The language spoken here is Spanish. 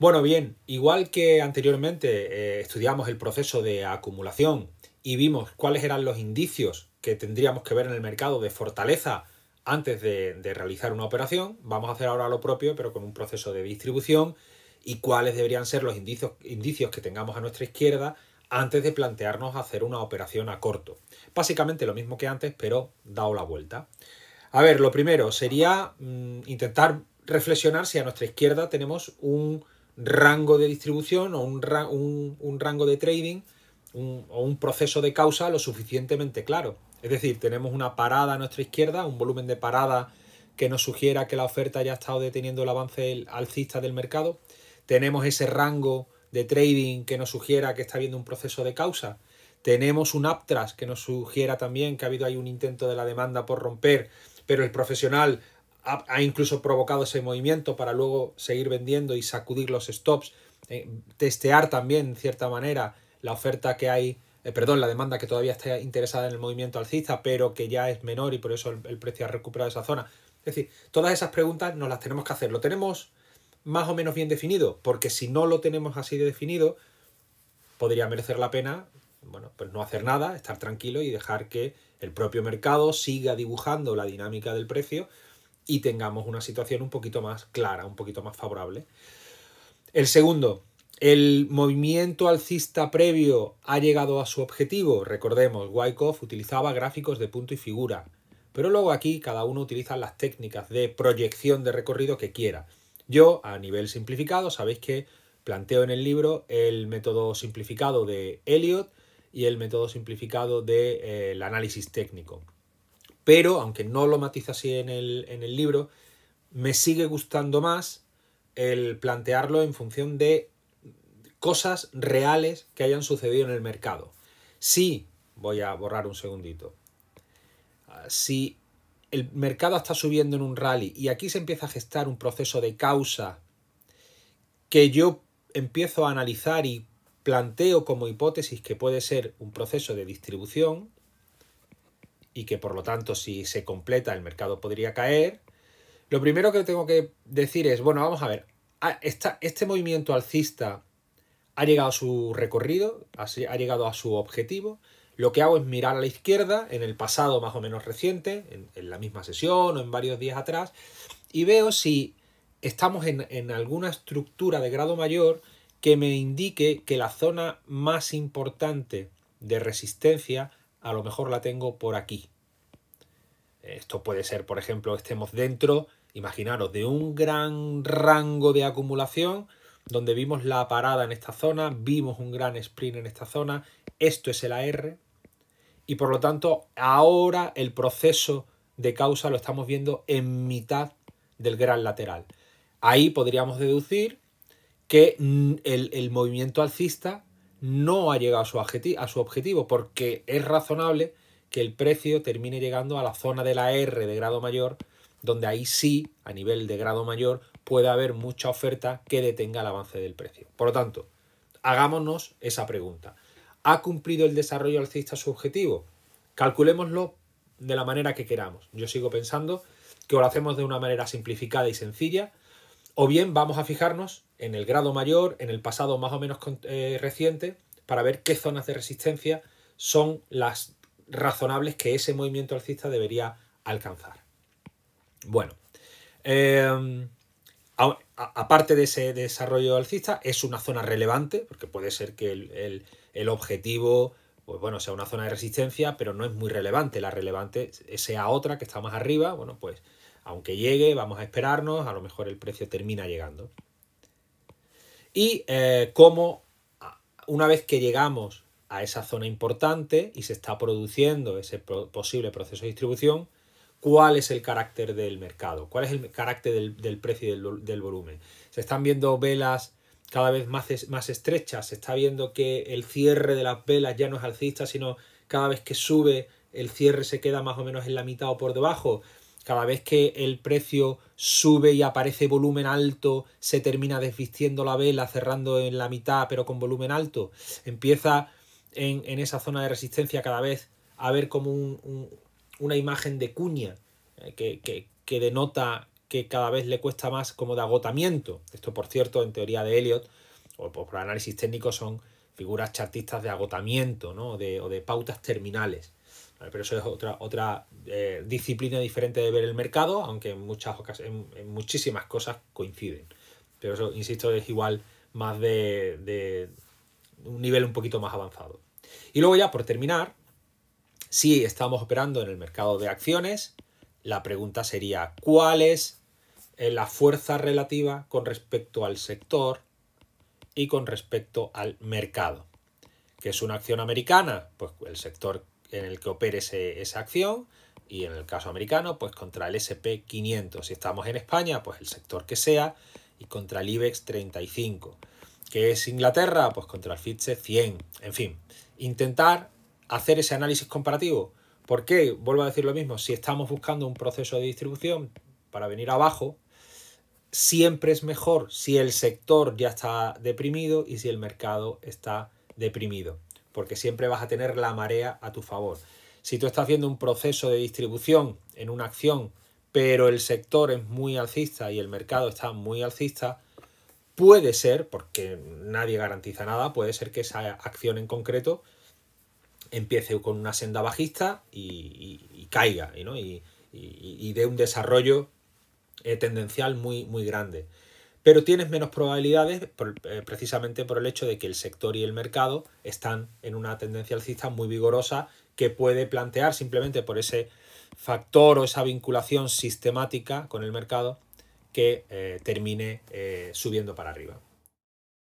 Bueno, bien, igual que anteriormente eh, estudiamos el proceso de acumulación y vimos cuáles eran los indicios que tendríamos que ver en el mercado de fortaleza antes de, realizar una operación, vamos a hacer ahora lo propio, pero con un proceso de distribución y cuáles deberían ser los indicios, indicios que tengamos a nuestra izquierda antes de plantearnos hacer una operación a corto. Básicamente lo mismo que antes, pero dado la vuelta. A ver, lo primero sería mm, intentar reflexionar si a nuestra izquierda tenemos un rango de distribución o un, un, rango de trading o un proceso de causa lo suficientemente claro. Es decir, tenemos una parada a nuestra izquierda, un volumen de parada que nos sugiera que la oferta haya estado deteniendo el avance alcista del mercado. Tenemos ese rango de trading que nos sugiera que está habiendo un proceso de causa. Tenemos un uptras que nos sugiera también que ha habido ahí un intento de la demanda por romper, pero el profesional ha, incluso provocado ese movimiento para luego seguir vendiendo y sacudir los stops, eh, testear también, en cierta manera, la oferta que hay, eh, perdón, la demanda que todavía está interesada en el movimiento alcista, pero que ya es menor y por eso el, precio ha recuperado esa zona. Es decir, todas esas preguntas nos las tenemos que hacer. ¿Lo tenemos más o menos bien definido? Porque si no lo tenemos así definido, podría merecer la pena, bueno, pues no hacer nada, estar tranquilo y dejar que el propio mercado siga dibujando la dinámica del precio y tengamos una situación un poquito más clara, un poquito más favorable. El segundo, el movimiento alcista previo ha llegado a su objetivo. Recordemos, Wyckoff utilizaba gráficos de punto y figura, pero luego aquí cada uno utiliza las técnicas de proyección de recorrido que quiera. Yo, a nivel simplificado, sabéis que planteo en el libro el método simplificado de Elliot y el método simplificado del de, eh, análisis técnico pero aunque no lo matiza así en el, en el libro, me sigue gustando más el plantearlo en función de cosas reales que hayan sucedido en el mercado. Si, voy a borrar un segundito, ah, si el mercado está subiendo en un rally y aquí se empieza a gestar un proceso de causa que yo empiezo a analizar y planteo como hipótesis que puede ser un proceso de distribución, y que por lo tanto si se completa el mercado podría caer. Lo primero que tengo que decir es, bueno, vamos a ver, este movimiento alcista ha llegado a su recorrido, ha llegado a su objetivo. Lo que hago es mirar a la izquierda, en el pasado más o menos reciente, en, la misma sesión o en varios días atrás, y veo si estamos en, en alguna estructura de grado mayor que me indique que la zona más importante de resistencia a lo mejor la tengo por aquí. Esto puede ser, por ejemplo, estemos dentro, imaginaros, de un gran rango de acumulación donde vimos la parada en esta zona, vimos un gran sprint en esta zona, esto es el AR y por lo tanto ahora el proceso de causa lo estamos viendo en mitad del gran lateral. Ahí podríamos deducir que mm, el, el movimiento alcista no ha llegado a su, a su objetivo, porque es razonable que el precio termine llegando a la zona de la R de grado mayor, donde ahí sí, a nivel de grado mayor, puede haber mucha oferta que detenga el avance del precio. Por lo tanto, hagámonos esa pregunta. ¿Ha cumplido el desarrollo alcista su objetivo? Calculémoslo de la manera que queramos. Yo sigo pensando que o lo hacemos de una manera simplificada y sencilla, o bien vamos a fijarnos en el grado mayor, en el pasado más o menos eh, reciente, para ver qué zonas de resistencia son las razonables que ese movimiento alcista debería alcanzar. Bueno, em, aparte de ese desarrollo alcista, es una zona relevante, porque puede ser que el, el objetivo pues bueno, sea una zona de resistencia, pero no es muy relevante. La relevante sea otra que está más arriba, bueno, pues aunque llegue, vamos a esperarnos, a lo mejor el precio termina llegando y eh, cómo una vez que llegamos a esa zona importante y se está produciendo ese posible proceso de distribución, cuál es el carácter del mercado, cuál es el carácter del, precio y del, volumen. Se están viendo velas cada vez más, más estrechas, se está viendo que el cierre de las velas ya no es alcista, sino cada vez que sube el cierre se queda más o menos en la mitad o por debajo. Cada vez que el precio sube y aparece volumen alto, se termina desvistiendo la vela, cerrando en la mitad, pero con volumen alto. Empieza en, esa zona de resistencia cada vez a ver como una imagen de cuña eh, que, que denota que cada vez le cuesta más como de agotamiento. Esto, por cierto, en teoría de Elliot, o por análisis técnico, son figuras chartistas de agotamiento, ¿no? De, o de pautas terminales. Pero eso es otra, otra eh, disciplina diferente de ver el mercado, aunque en, muchas en, muchísimas cosas coinciden. Pero eso, insisto, es igual más de, de un nivel un poquito más avanzado. Y luego ya, por terminar, si estamos operando en el mercado de acciones, la pregunta sería, ¿cuál es eh, la fuerza relativa con respecto al sector y con respecto al mercado? ¿Qué es una acción americana? Pues el sector en el que opere esa acción y en el caso americano, pues contra el SP500. Si estamos en España, pues el sector que sea y contra el IBEX 35. que es Inglaterra? Pues contra el FITSE 100. En fin, intentar hacer ese análisis comparativo. porque, Vuelvo a decir lo mismo. Si estamos buscando un proceso de distribución para venir abajo, siempre es mejor si el sector ya está deprimido y si el mercado está deprimido porque siempre vas a tener la marea a tu favor. Si tú estás haciendo un proceso de distribución en una acción, pero el sector es muy alcista y el mercado está muy alcista, puede ser, porque nadie garantiza nada, puede ser que esa acción en concreto empiece con una senda bajista y, caiga y, dé de un desarrollo eh, tendencial muy, muy grande pero tienes menos probabilidades eh, precisamente por el hecho de que el sector y el mercado están en una tendencia alcista muy vigorosa que puede plantear simplemente por ese factor o esa vinculación sistemática con el mercado que eh, termine eh, subiendo para arriba.